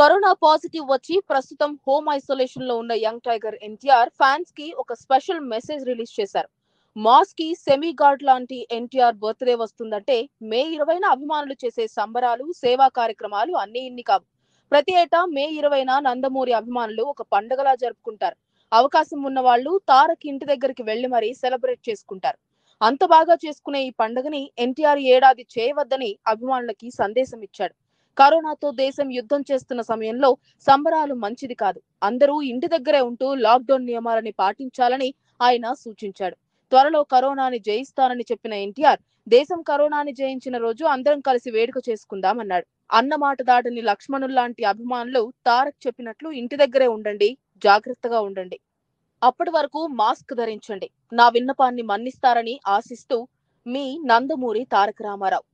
corona positive వచ్చి ప్రస్తుతం home isolation లో ఉన్న యంగ్ టైగర్ ఎన్టీఆర్ ఫ్యాన్స్ కి ఒక స్పెషల్ మెసేజ్ రిలీజ్ చేశారు మాస్ కి సెమీ గార్డ్ లాంటి ఎన్టీఆర్ బర్త్డే వస్తుందంటే మే ఇరవైన అభిమానులు చేసే సంబరాలు సేవా కార్యక్రమాలు అన్ని ఇన్ని కావు ప్రతి ఏటా మే ఇరవైన నందమూరి అభిమానులు ఒక పండగలా జరుపుకుంటారు అవకాశం ఉన్న వాళ్ళు తారక్ ఇంటి దగ్గరికి వెళ్లి మరీ సెలబ్రేట్ చేసుకుంటారు అంత బాగా చేసుకునే ఈ పండుగని ఎన్టీఆర్ ఏడాది చేయవద్దని అభిమానులకి సందేశం ఇచ్చాడు కరోనాతో దేశం యుద్ధం చేస్తున్న సమయంలో సంబరాలు మంచిది కాదు అందరూ ఇంటి దగ్గరే ఉంటూ లాక్డౌన్ నియమాలని పాటించాలని ఆయన సూచించాడు త్వరలో కరోనాని జయిస్తానని చెప్పిన ఎన్టీఆర్ దేశం కరోనాని జయించిన రోజు అందరం కలిసి వేడుక చేసుకుందామన్నాడు అన్నమాట దాటని లక్ష్మణుల్ లాంటి అభిమానులు తారక్ చెప్పినట్లు ఇంటి దగ్గరే ఉండండి జాగ్రత్తగా ఉండండి అప్పటి వరకు మాస్క్ ధరించండి నా విన్నపాన్ని మన్నిస్తారని ఆశిస్తూ మీ నందమూరి తారక రామారావు